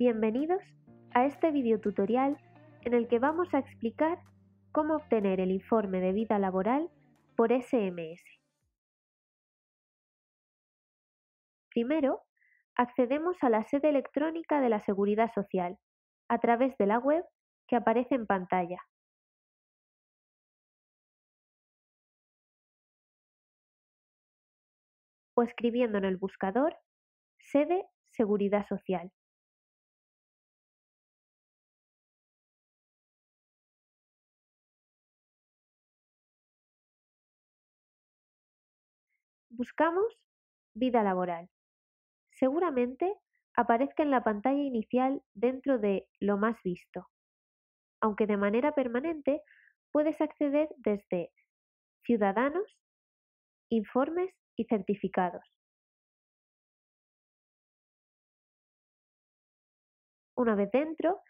Bienvenidos a este video tutorial en el que vamos a explicar cómo obtener el informe de vida laboral por SMS. Primero, accedemos a la sede electrónica de la Seguridad Social a través de la web que aparece en pantalla. o escribiendo en el buscador sede Seguridad Social. Buscamos vida laboral. Seguramente aparezca en la pantalla inicial dentro de lo más visto, aunque de manera permanente puedes acceder desde ciudadanos, informes y certificados. Una vez dentro,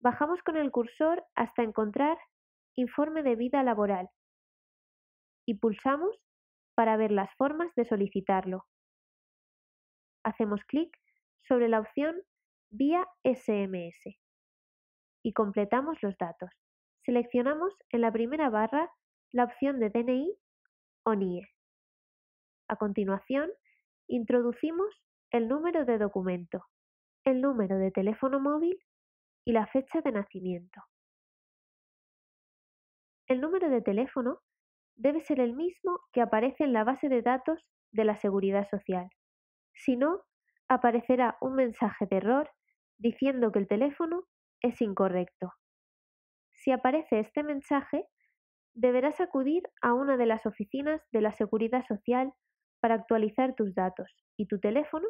bajamos con el cursor hasta encontrar informe de vida laboral y pulsamos para ver las formas de solicitarlo. Hacemos clic sobre la opción Vía SMS y completamos los datos. Seleccionamos en la primera barra la opción de DNI o NIE. A continuación, introducimos el número de documento, el número de teléfono móvil y la fecha de nacimiento. El número de teléfono debe ser el mismo que aparece en la base de datos de la Seguridad Social. Si no, aparecerá un mensaje de error diciendo que el teléfono es incorrecto. Si aparece este mensaje, deberás acudir a una de las oficinas de la Seguridad Social para actualizar tus datos y tu teléfono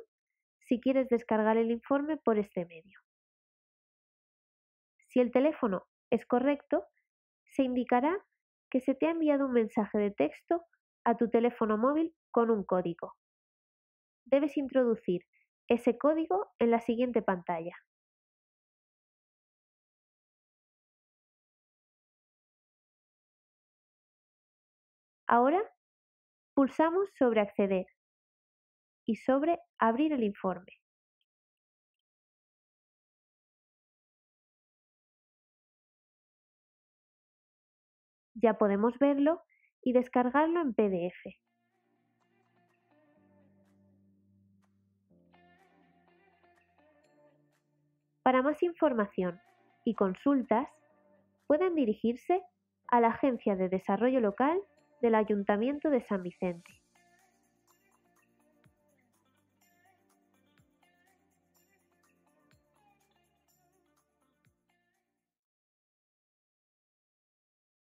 si quieres descargar el informe por este medio. Si el teléfono es correcto, se indicará que se te ha enviado un mensaje de texto a tu teléfono móvil con un código. Debes introducir ese código en la siguiente pantalla. Ahora pulsamos sobre Acceder y sobre Abrir el informe. Ya podemos verlo y descargarlo en PDF. Para más información y consultas, pueden dirigirse a la Agencia de Desarrollo Local del Ayuntamiento de San Vicente.